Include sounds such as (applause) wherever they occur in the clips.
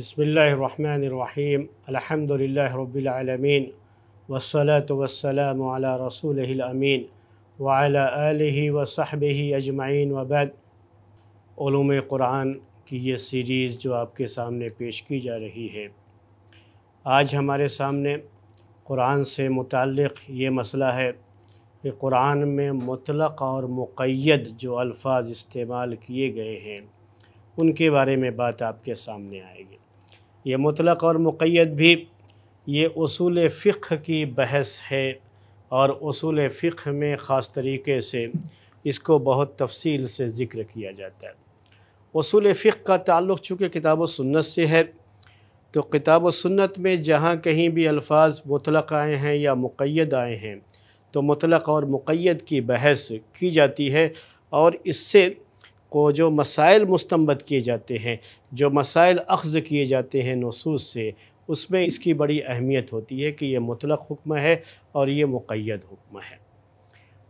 बसमीम अलहमदिल्ला रबालमीन वसलात वसलाम रसूल अमीन वाला वसहब अजमाइन वबैद ूम क़ुरान की ये सीरीज़ जो आपके सामने पेश की जा रही है आज हमारे सामने क़ुरान से मुतक़ ये मसला है कि क़ुरान में मुतलक़ और मुक़ैद जो अल्फाज इस्तेमाल किए गए हैं उनके बारे में बात आपके सामने आएगी ये मुतलक़ और मुक़ैद भी ये असूल फ़िक्र की बहस है और असूल फ़िक्र में ख़ास तरीके से इसको बहुत तफसील से ज़िक्र किया जाता है असूल फ़िक्र का ताल्लुक़ चूँकि किताब सुन्नत से है तो किताब सुन्नत में जहाँ कहीं भी अल्फाज मुतलक़ आए हैं या मुक़ैद आए हैं तो मुतलक़ और मुक़ैद की बहस की जाती है और इससे को जो मसाइल मुस्तमद किए जाते हैं जो मसाइल अख्ज़ किए जाते हैं नसूस से उसमें इसकी बड़ी अहमियत होती है कि यह मतलक हुक्म है और ये मुक़द हुक्म है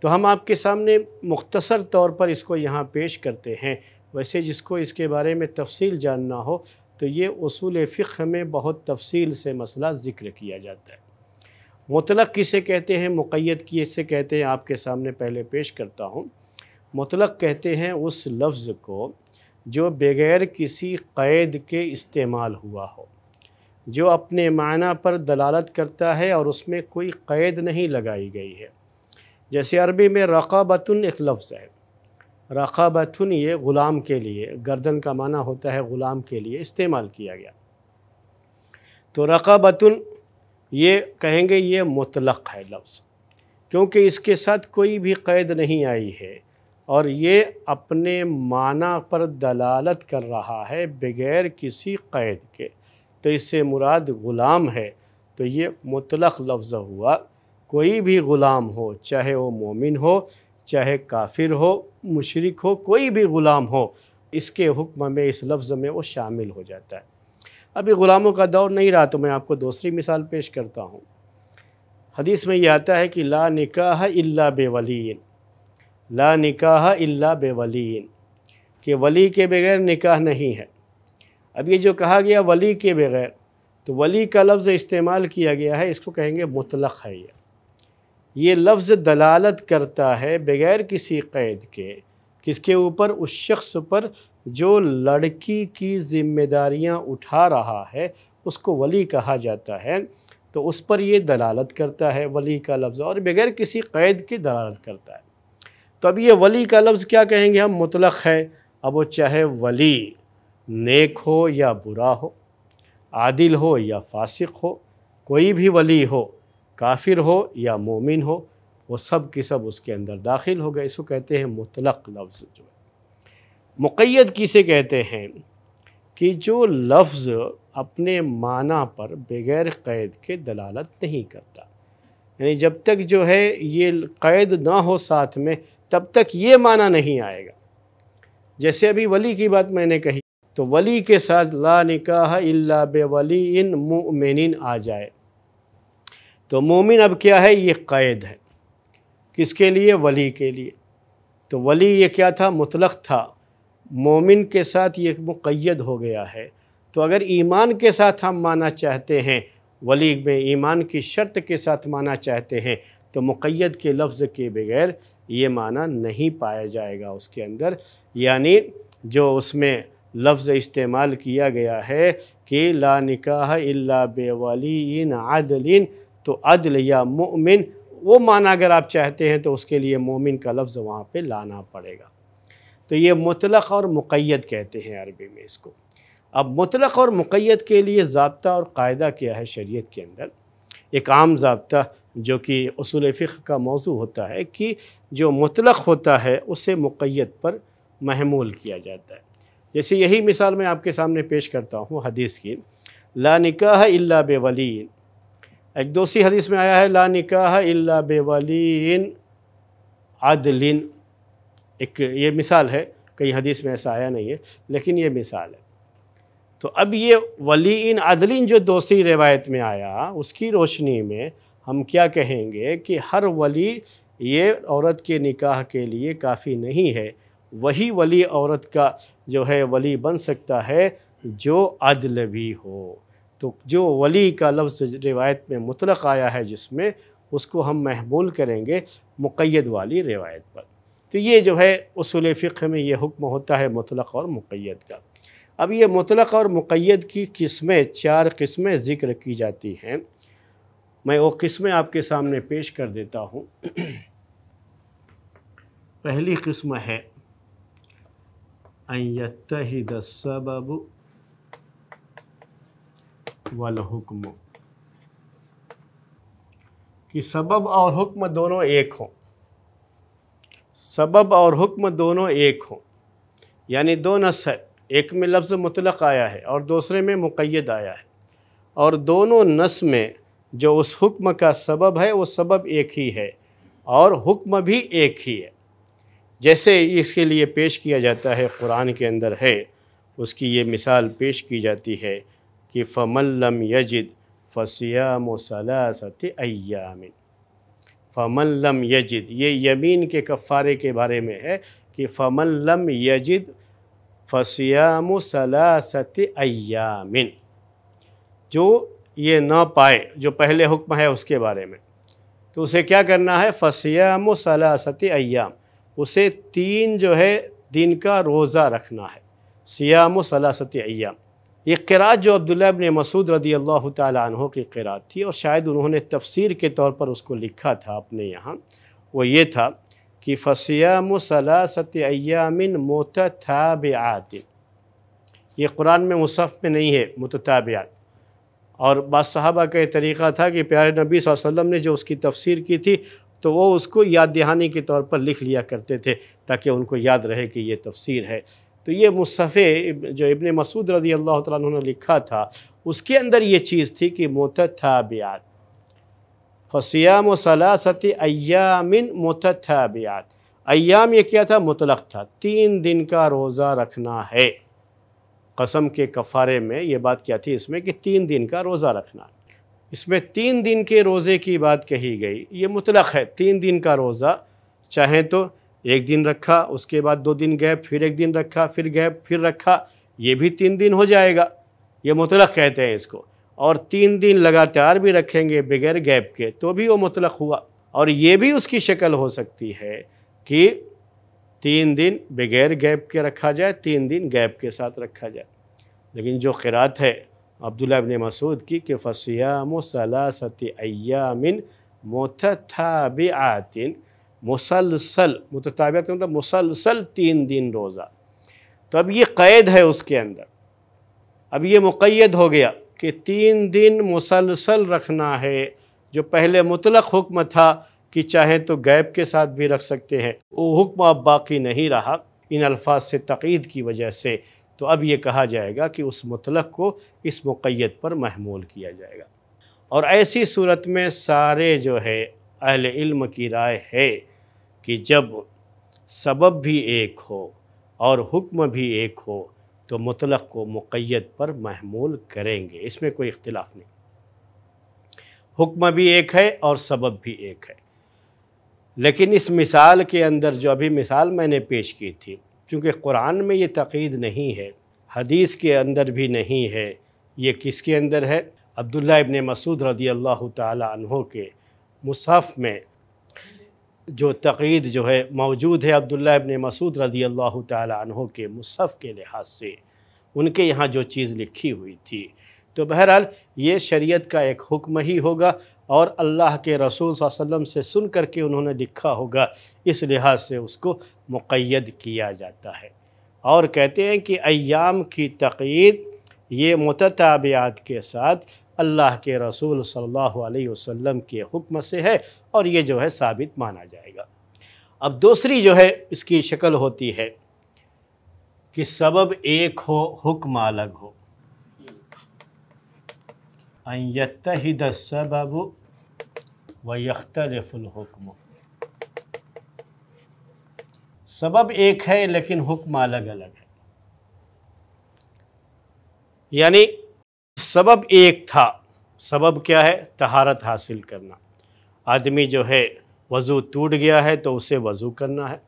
तो हम आपके सामने मुख्तसर तौर पर इसको यहाँ पेश करते हैं वैसे जिसको इसके बारे में तफसील जानना हो तो ये असूल फ़िक्र में बहुत तफसील से मसला ज़िक्र किया जाता है मतलक़ किसे कहते हैं मुक़द किसे कहते हैं आपके सामने पहले पेश करता हूँ मतलब कहते हैं उस लफ्ज़ को जो बग़ैर किसी क़ैद के इस्तेमाल हुआ हो जो अपने माना पर दलालत करता है और उसमें कोई क़ैद नहीं लगाई गई है जैसे अरबी में रकाबतन एक लफ्ज़ है रकाबतन ये ग़ुलाम के लिए गर्दन का माना होता है ग़ुलाम के लिए इस्तेमाल किया गया तो रकाबतन ये कहेंगे ये मुतलक़ है लफ्ज़ क्योंकि इसके साथ कोई भी क़ैद नहीं आई है और ये अपने माना पर दलालत कर रहा है बग़ैर किसी क़ैद के तो इससे मुराद ग़ुलाम है तो ये मुतलक लफ्ज़ हुआ कोई भी ग़ुलाम हो चाहे वो मोमिन हो चाहे काफिर हो मुशरक हो कोई भी ग़ुलाम हो इसके हुक्म में इस लफ्ज़ में वो शामिल हो जाता है अभी ग़ुलामों का दौर नहीं रहा तो मैं आपको दूसरी मिसाल पेश करता हूँ हदीस में यह आता है कि ला निकाह इल्ला बेवलीन ला निकाह इल्ला बेवली कि वली के बगैर निकाह नहीं है अब ये जो कहा गया वली के बगैर तो वली का लफ्ज़ इस्तेमाल किया गया है इसको कहेंगे मुतलक़ है ये ये लफ्ज़ दलालत करता है बग़ैर किसी क़ैद के किसके ऊपर उस शख्स पर जो लड़की की ज़िम्मेदारियां उठा रहा है उसको वली कहा जाता है तो उस पर ये दलालत करता है वली का लफ्ज़ और बग़ैर किसी क़ैद के दलालत करता है तो अब ये वली का लफ्ज़ क्या कहेंगे हम मुतलक़ है अब वो चाहे वली नेक हो या बुरा हो आदिल हो या फासिक हो कोई भी वली हो काफिर हो या मोमिन हो वो सब की सब उसके अंदर दाखिल हो गए इसको कहते हैं मुतलक लफ्ज़ जो है मुक़ैद किसे कहते हैं कि जो लफ्ज़ अपने माना पर बग़ैर क़ैद के दलालत नहीं करता यानी जब तक जो है ये क़ैद ना हो साथ में तब तक ये माना नहीं आएगा जैसे अभी वली की बात मैंने कही तो वली के साथ ला निकाह इल्ला वली इन मोमिन आ जाए तो मोमिन अब क्या है ये क़ैद है किसके लिए वली के लिए तो वली ये क्या था मुतलक था मोमिन के साथ ये मुक़ैद हो गया है तो अगर ईमान के साथ हम माना चाहते हैं वली में ईमान की शर्त के साथ माना चाहते हैं तो मुक़ैद के लफ्ज़ के बगैर ये माना नहीं पाया जाएगा उसके अंदर यानी जो उसमें लफ्ज़ इस्तेमाल किया गया है कि ला निकाह इल्ला बेवालीन आदलिन तो अदल या मोमिन वो माना अगर आप चाहते हैं तो उसके लिए मोमिन का लफ्ज़ वहाँ पे लाना पड़ेगा तो ये मुतलक़ और मुक़ैद कहते हैं अरबी में इसको अब मुतलक़ और मुक़ैद के लिए जबता और कायदा क्या है शरीयत के अंदर एक आम जबता जो कि असूल फ़िक का मौजू होता है कि जो मुतलक होता है उसे मुक़ैत पर महमूल किया जाता है जैसे यही मिसाल मैं आपके सामने पेश करता हूँ हदीस की ला निकाह इल्ला बेवलीन एक दूसरी हदीस में आया है ला निकाह इल्ला बेवलीन आदलिन एक ये मिसाल है कई हदीस में ऐसा आया नहीं है लेकिन ये मिसाल है तो अब ये वली आदलिन अदलिन जो दूसरी रिवायत में आया उसकी रोशनी में हम क्या कहेंगे कि हर वली ये औरत के निकाह के लिए काफ़ी नहीं है वही वली औरत का जो है वली बन सकता है जो अदल भी हो तो जो वली का लफ्ज़ रिवायत में मुतलक आया है जिसमें उसको हम महमूल करेंगे मुक़ैद वाली रिवायत पर तो ये जो है असूल फ़िक्र में ये हुक्म होता है मुतलक और मुक़ैद का अब ये मुतलक और मुक़ैद की किस्में चार किस्में ज़िक्र की जाती हैं मैं वो किस्में आपके सामने पेश कर देता हूँ पहली किस्म है अयतहद सबब वल हुक्म कि सबब और हुक्म दोनों एक हों सबब और हुक्म दोनों एक हों यानी दो नस है एक में लफ्ज़ मुतलक आया है और दूसरे में मुक़ैद आया है और दोनों नस में जो उस हुक्म का सबब है वो सबब एक ही है और हुक्म भी एक ही है जैसे इसके लिए पेश किया जाता है कुरान के अंदर है उसकी ये मिसाल पेश की जाती है कि फ़मल्लम यजिद फ़सियाम सलासत अयामिन फ़मल्लम यजिद ये यमीन के कफ़ारे के बारे में है कि फ़मल्लम यजिद फ़सियाम सलासत अयामिन जो ये न पाए जो पहले हुक्म है उसके बारे में तो उसे क्या करना है फसियाम सलासती अयाम उसे तीन जो है दिन का रोज़ा रखना है सियाम सलासती अयाम ये किरात जो अब्दुल्ला इबन मसूद रदी अल्लाह तहों की किरात थी और शायद उन्होंने तफसीर के तौर पर उसको लिखा था अपने यहाँ वो ये था कि फसियाम सलासत अयामिन आत ये कुरान में मुसफ़ में नहीं है मुतताबियात और बादशाहबा का तरीक़ा था कि प्यारे नबी वसल्लम ने जो उसकी तफसीर की थी तो वो उसको याद दहानी के तौर पर लिख लिया करते थे ताकि उनको याद रहे कि ये तफसीर है तो ये मुसफ़े जो इबन मसूद रजी अल्लाह तु ने लिखा था उसके अंदर ये चीज़ थी कि मोतथाबियात फसियाम सलासत अयामिन मोतथाबियात अयाम ये क्या था मुतलक था तीन दिन का रोज़ा रखना है कसम के कफ़ारे में ये बात क्या थी इसमें कि तीन दिन का रोज़ा रखना इसमें तीन दिन के रोज़े की बात कही गई ये मुतलक है तीन दिन का रोज़ा चाहे तो एक दिन रखा उसके बाद दो दिन गैप फिर एक दिन रखा फिर गैप फिर रखा ये भी तीन दिन हो जाएगा ये मुतलक कहते हैं इसको और तीन दिन लगातार भी रखेंगे बगैर गैप के तो भी वो मुतलक हुआ और ये भी उसकी शक्ल हो सकती है कि तीन दिन बगैर गैप के रखा जाए तीन दिन गैप के साथ रखा जाए लेकिन जो ख़िरात है अब्दुल्ला अबिन मसूद की कि फ़सियाम सलासत अयामिन मतथाबिन मुसलसल मतताबियात का मतलब मुसलसल तीन दिन रोज़ा तो अब ये क़ैद है उसके अंदर अब ये मुक़ैद हो गया कि तीन दिन मुसलसल रखना है जो पहले मुतलक हुक्म था कि चाहे तो गैब के साथ भी रख सकते हैं वो हुक्म अब बाकी नहीं रहा इन अल्फाज से तकीद की वजह से तो अब ये कहा जाएगा कि उस मुतलक़ को इस मुक़ैद पर महमूल किया जाएगा और ऐसी सूरत में सारे जो है अहल इल्म की राय है कि जब सबब भी एक हो और हुक्म भी एक हो तो मुतलक़ को मुक़ैद पर महमूल करेंगे इसमें कोई इख्तिलाफ़ नहीं हुक्म भी एक है और सबब भी एक है लेकिन इस मिसाल के अंदर जो अभी मिसाल मैंने पेश की थी क्योंकि कुरान में ये तकीद नहीं है हदीस के अंदर भी नहीं है ये किसके अंदर है अब्दुल्ला इबन मसूद रदी अल्लाह तहों के मुसहफ़ में जो तकीद जो है मौजूद है अब्दुल्ला इबन मसूद रदी अल्लाह तहों के मुसहफ़ के लिहाज से उनके यहाँ जो चीज़ लिखी हुई थी तो बहरहाल ये शरीयत का एक हुक्म ही होगा और अल्लाह के रसूल वसम से सुन कर के उन्होंने लिखा होगा इस लिहाज से उसको मुक़द किया जाता है और कहते हैं कि अयाम की तक़ीद ये मतताबियात के साथ अल्लाह के रसूल सल्लल्लाहु अलैहि वसल्लम के हुक्म से है और ये जो है साबित माना जाएगा अब दूसरी जो है इसकी शक्ल होती है कि सबब एक हो हुक्म अलग हो सबब व यख्तलफुल्हुक्म सबब एक है लेकिन हुक्म अलग अलग है यानी सबब एक था सबब क्या है तहारत हासिल करना आदमी जो है वज़ू टूट गया है तो उसे वज़ू करना है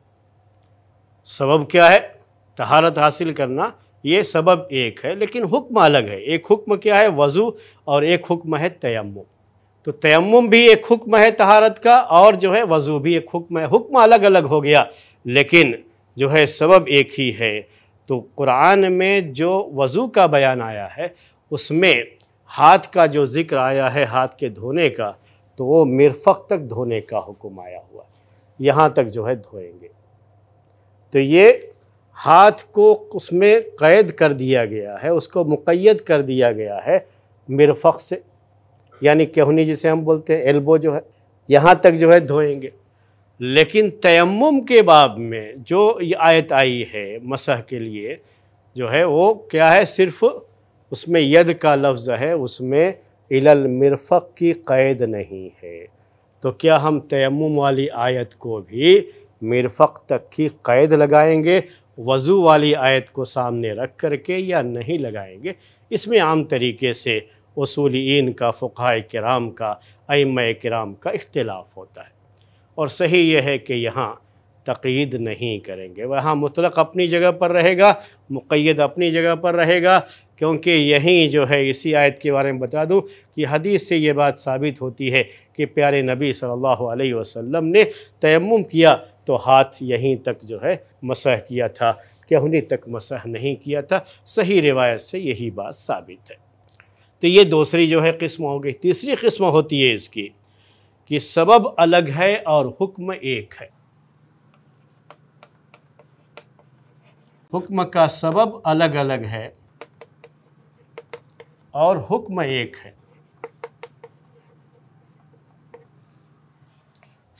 सबब क्या है तहारत हासिल करना ये सबब एक है लेकिन हुक्म अलग है एक हुक्म क्या है वज़ू और एक हुक्म है तयम तो तयम भी एक हुक्म है तहारत का और जो है वज़ू भी एक हुक्म है हुक्म अलग अलग हो गया लेकिन जो है सबब एक ही है तो कुरान में जो वज़ू का बयान आया है उसमें हाथ का जो ज़िक्र आया है हाथ के धोने का तो वो मिरफक तक धोने का हुक्म आया हुआ है यहाँ तक जो है धोएंगे तो ये हाथ को उसमें कैद कर दिया गया है उसको मुक़ैद कर दिया गया है मिरफक से यानी कहनी जिसे हम बोलते हैं एल्बो जो है यहाँ तक जो है धोएंगे लेकिन तयम के बाब में जो ये आयत आई है मसह के लिए जो है वो क्या है सिर्फ उसमें यद का लफ्ज़ है उसमें इलल मिरफ़क की क़ैद नहीं है तो क्या हम तयम वाली आयत को भी मिरफ़क तक की क़ैद लगाएंगे वज़ू वाली आयत को सामने रख करके या नहीं लगाएंगे इसमें आम तरीके से उसूलिन का फ़ाय कराम का अम कराम का इख्तलाफ होता है और सही यह है कि यहाँ तकीद नहीं करेंगे वहाँ मुतलक अपनी जगह पर रहेगा मुद अपनी जगह पर रहेगा क्योंकि यहीं जो है इसी आयत के बारे में बता दूं कि हदीस से ये बात साबित होती है कि प्यारे नबी सल्लल्लाहु अलैहि वसल्लम ने तयम किया तो हाथ यहीं तक जो है मसह किया था उन्हीं तक मसह नहीं किया था सही रिवायत से यही बात साबित है तो ये दूसरी जो है किस्म हो गई तीसरी किस्म होती है इसकी कि सबब अलग है और हुक्म एक है हुक्म का सबब अलग अलग है और हुक्म एक है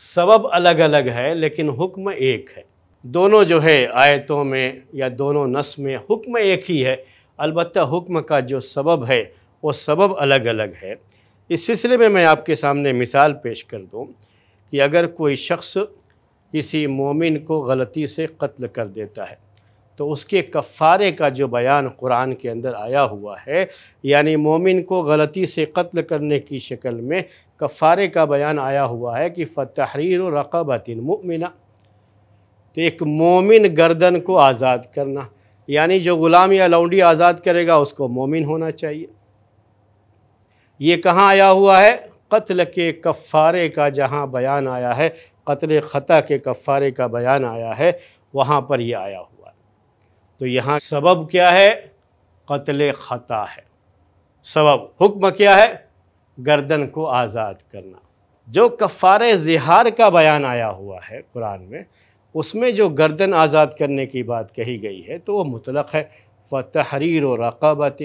सबब अलग अलग है लेकिन हुक्म एक है दोनों जो है आयतों में या दोनों नस में हुक्म एक ही है अलबत् हुक्म का जो सबब है वो सबब अलग अलग है इस सिलसिले में मैं आपके सामने मिसाल पेश कर दूँ कि अगर कोई शख्स किसी मोमिन को गलती से कत्ल कर देता है तो उसके कफ़ारे का जो बयान कुरान के अंदर आया हुआ है यानी मोमिन को गलती से कत्ल करने की शक्ल में कफ़ारे का बयान आया हुआ है कि फ़तहरीर रकबतिन मुमिना तो एक मोमिन गर्दन को आज़ाद करना यानी जो ग़ुलाम या लौंडी आज़ाद करेगा उसको मोमिन होना चाहिए ये कहाँ आया हुआ है कत्ल के कफ़ारे का जहाँ बयान आया है कत्ल ख़ता के कफ़ारे का बयान आया है वहाँ पर ये आया हुआ है तो यहाँ सबब क्या है कत्ल ख़ता है सबब हुक्म क्या है गर्दन को आज़ाद करना जो कफ़ार जिहार का बयान आया हुआ है कुरान में उसमें जो गर्दन आज़ाद करने की बात कही गई है तो वो मुतलक़ है फ़तहरीर रकबत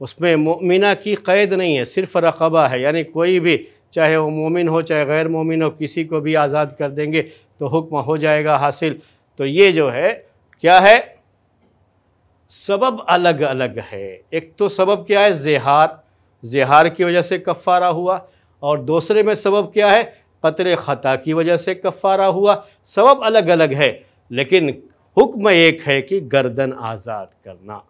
उसमें मोमिना की क़ैद नहीं है सिर्फ रकबा है यानी कोई भी चाहे वो मोमिन हो चाहे गैर मोमिन हो किसी को भी आज़ाद कर देंगे तो हुक्म हो जाएगा हासिल तो ये जो है क्या है सबब अलग अलग है एक तो सबब क्या है जहार जहार की वजह से कफ़ारा हुआ और दूसरे में सबब क्या है कतरे ख़ता की वजह से कफ़ारा हुआ सबब अलग अलग है लेकिन हुक्म एक है कि गर्दन आज़ाद करना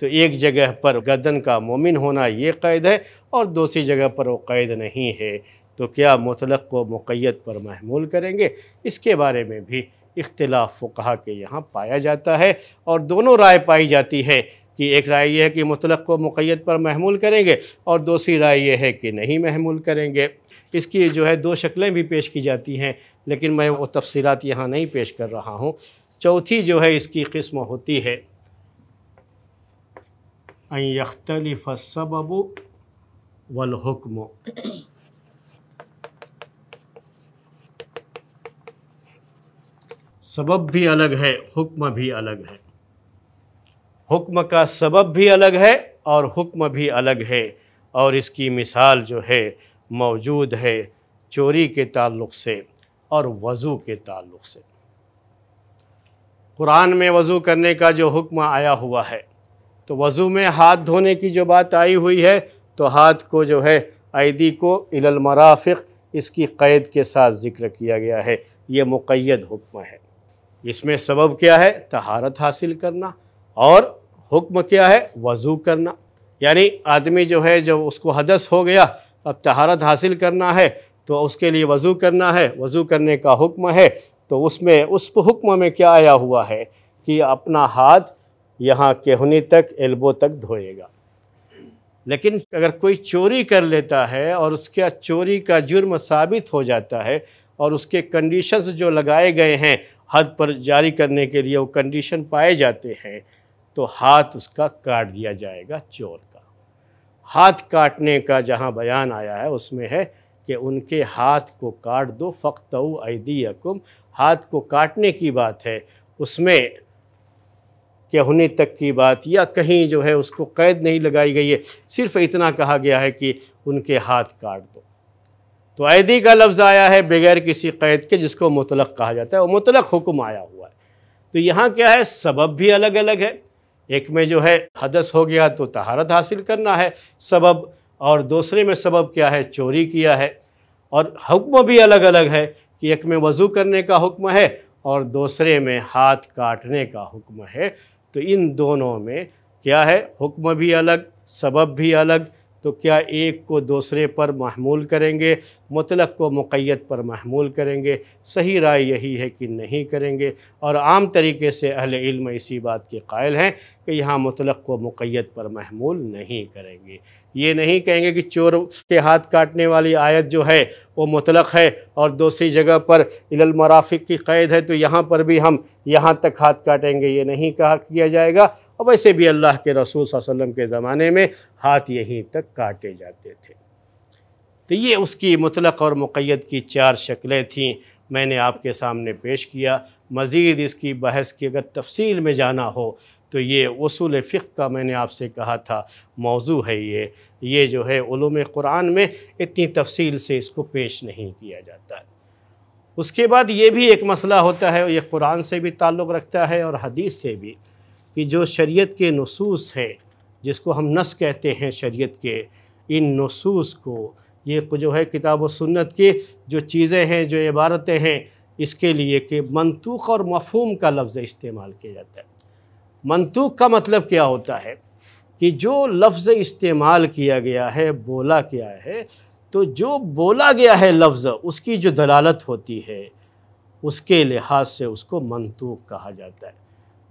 तो एक जगह पर गर्दन का मोमिन होना ये कैद है और दूसरी जगह पर वो कैद नहीं है तो क्या मुतलक़ को मुक़ैद पर महमूल करेंगे इसके बारे में भी इख्तलाफ फ़ुकहा के यहाँ पाया जाता है और दोनों राय पाई जाती है कि एक राय यह है कि मुतलक़ को मुक़ैद पर महमूल करेंगे और दूसरी राय यह है कि नहीं महमूल करेंगे इसकी जो है दो शक्लें भी पेश की जाती हैं लेकिन मैं वो तफसीत यहाँ नहीं पेश कर रहा हूँ चौथी जो है इसकी किस्म होती है यख्तलिफ़ सबब वलहुक्म सबब भी अलग है हुक्म भी अलग है हुक्म का सबब भी अलग है और हुक्म भी अलग है और इसकी मिसाल जो है मौजूद है चोरी के ताल्लुक़ से और वज़ू के ताल्लुक़ से कुरान में वज़ू करने का जो हुक्म आया हुआ है तो वज़ू में हाथ धोने की जो बात आई हुई है तो हाथ को जो है आईदी को इलमराफ़ इसकी क़ैद के साथ ज़िक्र किया गया है ये मुक़ैद हुक्म है इसमें सबब क्या है तहारत हासिल करना और हुक्म क्या है वज़ू करना यानी आदमी जो है जब उसको हदस हो गया अब तहारत हासिल करना है तो उसके लिए वज़ू करना है वज़ू करने का हुक्म है तो उसमें उस हुक्म में क्या आया हुआ है कि अपना हाथ यहाँ केहनी तक एल्बो तक धोएगा लेकिन अगर कोई चोरी कर लेता है और उसका चोरी का जुर्म साबित हो जाता है और उसके कंडीशंस जो लगाए गए हैं हद पर जारी करने के लिए वो कंडीशन पाए जाते हैं तो हाथ उसका काट दिया जाएगा चोर का हाथ काटने का जहाँ बयान आया है उसमें है कि उनके हाथ को काट दो फ़क्त ऐदी हाथ को काटने की बात है उसमें क्या होने तक की बात या कहीं जो है उसको कैद नहीं लगाई गई है सिर्फ इतना कहा गया है कि उनके हाथ काट दो तो ऐदी का लफ्ज़ आया है बगैर किसी कैद के जिसको मुतलक कहा जाता है और मुतलक हुक्म आया हुआ है तो यहाँ क्या है सबब भी अलग अलग है एक में जो है हदस हो गया तो तहारत हासिल करना है सबब और दूसरे में सबब क्या है चोरी किया है और हुक्म भी अलग अलग है कि एक में वज़ू करने का हुक्म है और दूसरे में हाथ काटने का हुक्म है तो इन दोनों में क्या है हुक्म भी अलग सबब भी अलग तो क्या एक को दूसरे पर महमूल करेंगे मुतलक को मुक़ैद पर महमूल करेंगे सही राय यही है कि नहीं करेंगे और आम तरीके से अहल इल्म इसी बात के कायल हैं कि यहाँ मुतलक को मुक़ैद पर महमूल नहीं करेंगे ये नहीं कहेंगे कि चोर के हाथ काटने वाली आयत जो है वो मुतलक है और दूसरी जगह पर इलल मराफिक की क़ैद है तो यहाँ पर भी हम यहाँ तक हाथ काटेंगे ये नहीं कहा किया जाएगा और वैसे भी अल्लाह के रसूल वसम के ज़माने में हाथ यहीं तक काटे जाते थे तो ये उसकी मुतलक और मुक़ैद की चार शक्लें थीं मैंने आपके सामने पेश किया मज़ीद इसकी बहस की अगर तफसील में जाना हो तो ये उसूल फ़िक़ का मैंने आपसे कहा था मौजू है ये ये जो है ूम क़ुरान में इतनी तफसील से इसको पेश नहीं किया जाता उसके बाद ये भी एक मसला होता है ये कुरान से भी ताल्लुक़ रखता है और हदीस से भी कि जो शरीयत के नसूस हैं जिसको हम नस कहते हैं शरीयत के इन नसूस को ये जो है किताब व सुन्नत की जो चीज़ें हैं जो इबारतें हैं इसके लिए कि मनतूख और मफहम का लफ्ज़ इस्तेमाल किया जाता है मनतूक का मतलब क्या होता है कि जो लफ्ज़ इस्तेमाल किया गया है बोला गया है तो जो बोला गया है लफ्ज़ उसकी जो दलालत होती है उसके लिहाज से उसको मनतूक कहा जाता है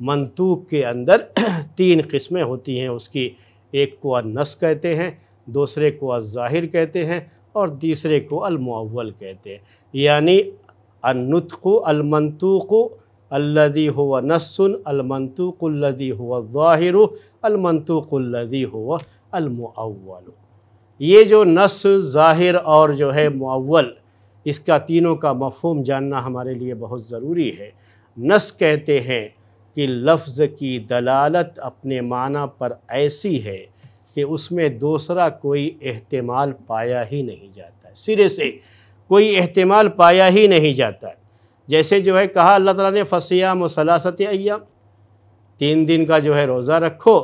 मनतूक के अंदर (clears throat) तीन किस्में होती हैं उसकी एक को नस कहते हैं दूसरे को ज़ाहिर कहते हैं और तीसरे को अलमअल कहते हैं यानी अनुतक़ अलमंतूक़ अल्लदी हुआ नस्सुन अलमंतुक़ल्लदी हुआ ज़ाहिर अलमंतुक़ल्लदी हुआ अलमुअल ये जो नस ज़ाहिर और जो है मअल इसका तीनों का मफहम जानना हमारे लिए बहुत ज़रूरी है नस कहते हैं कि लफ्ज़ की दलालत अपने माना पर ऐसी है कि उसमें दूसरा कोई अहतमाल पाया ही नहीं जाता सिरे से कोई अहतमाल पाया ही नहीं जाता जैसे जो है कहा अल्लाह ताला ने फ़सियाम मुसलासत अय्याम तीन दिन का जो है रोज़ा रखो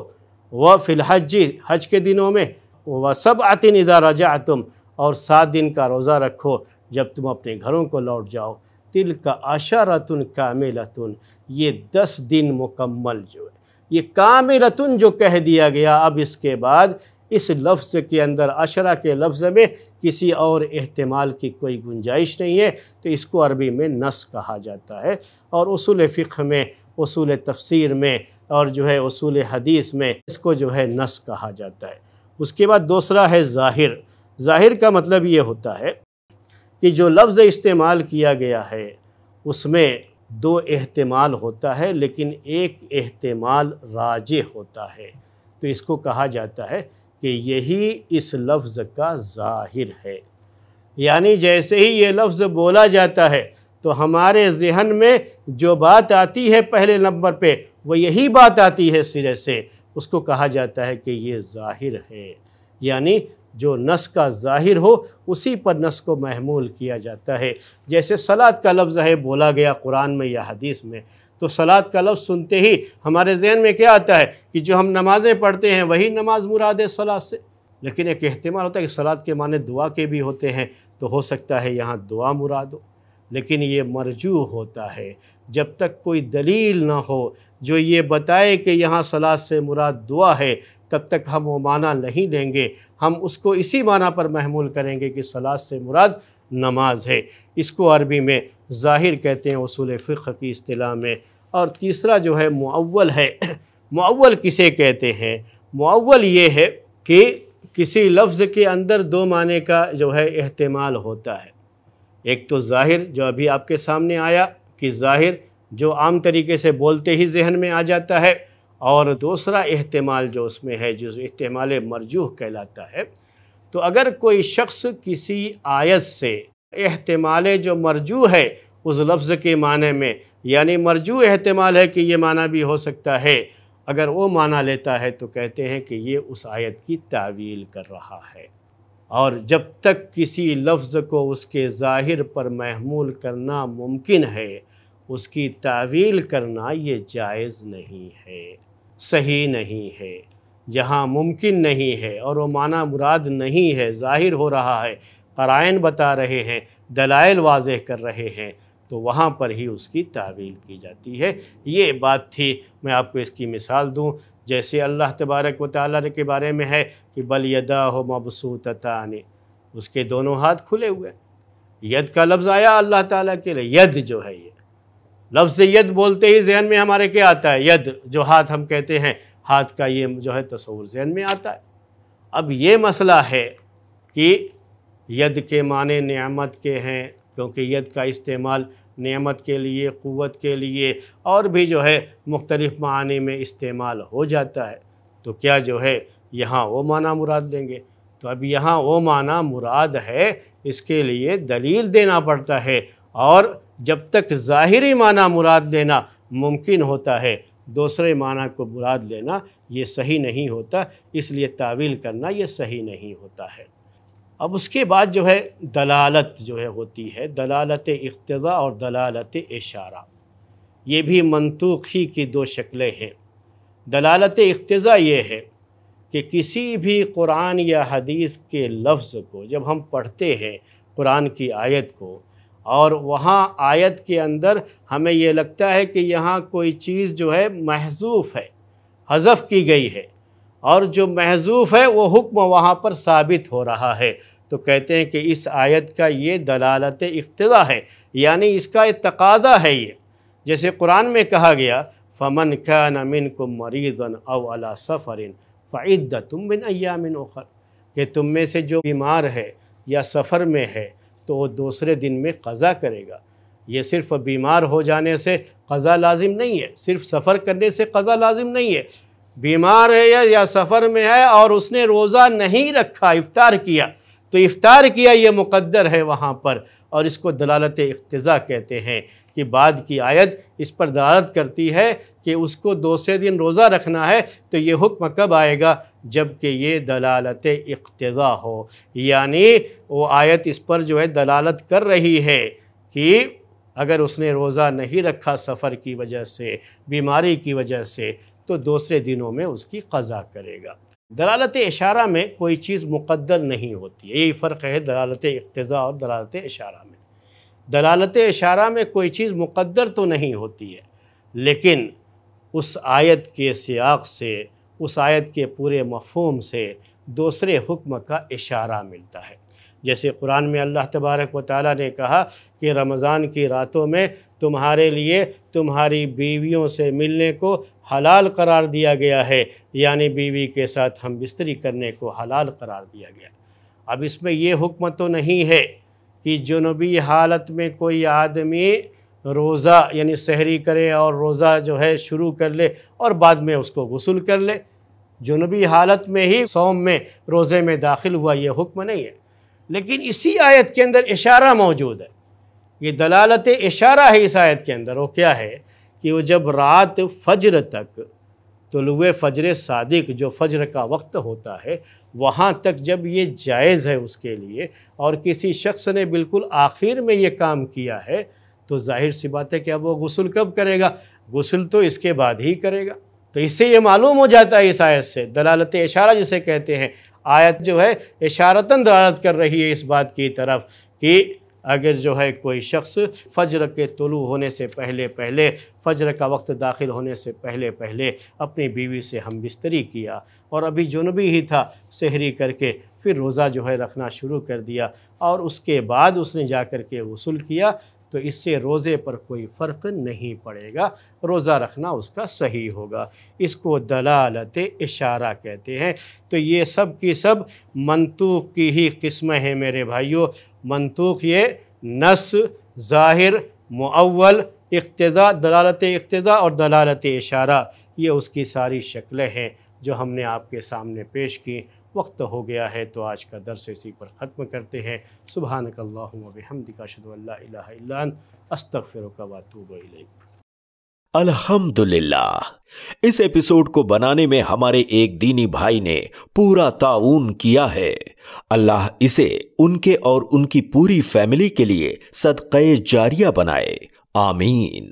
व फिलहजी हज के दिनों में व सब आतिन इदा तुम और सात दिन का रोज़ा रखो जब तुम अपने घरों को लौट जाओ तिल का आशा आशारतुन कामिलतुन ये दस दिन मुकम्मल जो है ये कामिलतुन जो कह दिया गया अब इसके बाद इस लफ्ज़ के अंदर अशरा के लफ्ज़ में किसी और अहतमाल की कोई गुंजाइश नहीं है तो इसको अरबी में नस कहा जाता है और असूल फ़िक्र में असूल तफसीर में और जो है असूल हदीस में इसको जो है नस कहा जाता है उसके बाद दूसरा है ज़ाहिर ज़ाहिर का मतलब ये होता है कि जो लफ्ज़ इस्तेमाल किया गया है उसमें दो अहतमाल होता है लेकिन एक अहतमाल राज होता है तो इसको कहा जाता है कि यही इस लफ्ज़ का ज़ाहिर है यानी जैसे ही ये लफ्ज़ बोला जाता है तो हमारे जहन में जो बात आती है पहले नंबर पे वो यही बात आती है सिरे से उसको कहा जाता है कि ये ज़ाहिर है यानी जो नस का ज़ाहिर हो उसी पर नस को महमूल किया जाता है जैसे सलाद का लफ्ज़ है बोला गया कुरान में या हदीस में तो सलाद का लफ्ज़ सुनते ही हमारे जहन में क्या आता है कि जो हम नमाज़ें पढ़ते हैं वही नमाज मुराद है सलाद से लेकिन एक अहतमाल होता है कि सलाद के माने दुआ के भी होते हैं तो हो सकता है यहाँ दुआ मुराद हो लेकिन ये मरजू होता है जब तक कोई दलील ना हो जो ये बताए कि यहाँ सलाद से मुराद दुआ है तब तक हम वो माना नहीं लेंगे हम उसको इसी माना पर महमूल करेंगे कि सलाद से मुराद नमाज है इसको अरबी में ज़ाहिर कहते हैं उसूल फ़िक्र की अतलाह में और तीसरा जो है मुअव्वल है (clears throat) मुअव्वल किसे कहते हैं मुअव्वल ये है कि किसी लफ्ज़ के अंदर दो माने का जो है अहतमाल होता है एक तो ज़ाहिर जो अभी आपके सामने आया कि ज़ाहिर जो आम तरीके से बोलते ही जहन में आ जाता है और दूसरा अहतमाल जो उसमें है जो अहतमाल मरजूह कहलाता है तो अगर कोई शख्स किसी आयत से अहतमाल जो मरजू है उस लफ्ज़ के माने में यानी मरजू अहतमाल है कि ये माना भी हो सकता है अगर वो माना लेता है तो कहते हैं कि ये उस आयत की तावील कर रहा है और जब तक किसी लफ्ज़ को उसके ज़ाहिर पर महमूल करना मुमकिन है उसकी तावील करना ये जायज़ नहीं है सही नहीं है जहाँ मुमकिन नहीं है और वो माना मुराद नहीं है ज़ाहिर हो रहा है कराइन बता रहे हैं दलाइल वाज कर रहे हैं तो वहाँ पर ही उसकी तावील की जाती है ये बात थी मैं आपको इसकी मिसाल दूँ जैसे अल्लाह तबारक व ताली के बारे में है कि बल यदा हो मबसूततान उसके दोनों हाथ खुले हुए यद का लफ्ज़ आया अल्लाह ताला के लिए यद जो है ये लफ्ज़ यद बोलते ही जहन में हमारे क्या आता है यद जो हाथ हम कहते हैं हाथ का ये जो है तस्वूर जहन में आता है अब ये मसला है कि यद के माने नियामत के हैं क्योंकि यद का इस्तेमाल नेमत के लिए क़वत के लिए और भी जो है मुख्तलिफ़ मानी में इस्तेमाल हो जाता है तो क्या जो है यहाँ वो माना मुराद लेंगे तो अब यहाँ वो माना मुराद है इसके लिए दलील देना पड़ता है और जब तक ज़ाहरी माना मुराद लेना मुमकिन होता है दूसरे माना को मुराद लेना ये सही नहीं होता इसलिए तावील करना ये सही नहीं होता है अब उसके बाद जो है दलालत जो है होती है दलालत इकतज़ा और दलालत इशारा ये भी मनतूखी की दो शक्लें हैं दलालत इकतज़ा ये है कि किसी भी कुरान या हदीस के लफ्ज़ को जब हम पढ़ते हैं कुरान की आयत को और वहाँ आयत के अंदर हमें ये लगता है कि यहाँ कोई चीज़ जो है महजूफ़ है हज़फ की गई है और जो महजूफ़ है वो हुक्म वहाँ पर साबित हो रहा है तो कहते हैं कि इस आयत का ये दलालत इख्तदा है यानी इसका तकादा है ये जैसे कुरान में कहा गया फ़मन का नमिन को मरीज़न अवला सफ़रिन फद तुम बिन अयामिन ओखर कि तुम में से जो बीमार है या सफ़र में है तो वो दूसरे दिन में कज़ा करेगा ये सिर्फ़ बीमार हो जाने से कज़ा लाजिम नहीं है सिर्फ सफ़र करने से कज़ा लाजिम नहीं है बीमार है या, या सफ़र में है और उसने रोज़ा नहीं रखा इफ्तार किया तो इफ्तार किया ये मुकद्दर है वहाँ पर और इसको दलालत इख्तज़ा कहते हैं कि बाद की आयत इस पर दलालत करती है कि उसको दो से दिन रोज़ा रखना है तो ये हुक्म कब आएगा जबकि ये दलालत इख्तज़ा हो यानी वो आयत इस पर जो है दलालत कर रही है कि अगर उसने रोज़ा नहीं रखा सफ़र की वजह से बीमारी की वजह से तो दूसरे दिनों में उसकी कज़ा करेगा दलालत इशारा में कोई चीज़ मुकद्दर नहीं होती यही फ़र्क है दलालत इकतज़ा और दलालत इशारा में दलालत इशारा में कोई चीज़ मुकद्दर तो नहीं होती है लेकिन उस आयत के सियाक से उस आयत के पूरे मफहम से दूसरे हुक्म का इशारा मिलता है जैसे कुरान में अल्लाह तबारक व ताली ने कहा कि रमज़ान की रातों में तुम्हारे लिए तुम्हारी बीवियों से मिलने को हलाल करार दिया गया है यानी बीवी के साथ हम बिस्तरी करने को हलाल करार दिया गया अब इसमें यह हुक्म तो नहीं है कि जुनूबी हालत में कोई आदमी रोज़ा यानी सहरी करे और रोज़ा जो है शुरू कर ले और बाद में उसको गसल कर ले जुनूबी हालत में ही सोम में रोज़े में दाखिल हुआ यह हुक्म नहीं है लेकिन इसी आयत के अंदर इशारा मौजूद है ये दलालत इशारा है इस आयत के अंदर वो क्या है कि वो जब रात फजर तक तुलुए फजर सादिक जो फजर का वक्त होता है वहाँ तक जब ये जायज़ है उसके लिए और किसी शख्स ने बिल्कुल आखिर में ये काम किया है तो जाहिर सी बात है कि अब वो गसल कब करेगा गसल तो इसके बाद ही करेगा तो इससे ये मालूम हो जाता है इस आयत से दलालत इशारा जिसे कहते हैं आयत जो है इशारता दलालत कर रही है इस बात की तरफ कि अगर जो है कोई शख्स फजर के तुलु होने से पहले पहले फजर का वक्त दाखिल होने से पहले पहले अपनी बीवी से हम बिस्तरी किया और अभी जुनबी ही था सहरी करके फिर रोज़ा जो है रखना शुरू कर दिया और उसके बाद उसने जा कर के वसूल किया तो इससे रोज़े पर कोई फ़र्क नहीं पड़ेगा रोज़ा रखना उसका सही होगा इसको दलालत इशारा कहते हैं तो ये सब की सब मंतूक की ही किस्म है मेरे भाइयों मंतूक ये नस ज़ाहिर मुअल इक्तदा दलालत इक्तदा और दलालत इशारा ये उसकी सारी शक्लें हैं जो हमने आपके सामने पेश की वक्त हो गया है तो आज का दरस इसी पर ख़त्म करते हैं सुबह नकल्लाबिहमदिका अल्हम्दुलिल्लाह इस एपिसोड को बनाने में हमारे एक दीनी भाई ने पूरा ताउन किया है अल्लाह इसे उनके और उनकी पूरी फैमिली के लिए सदक़ जारिया बनाए आमीन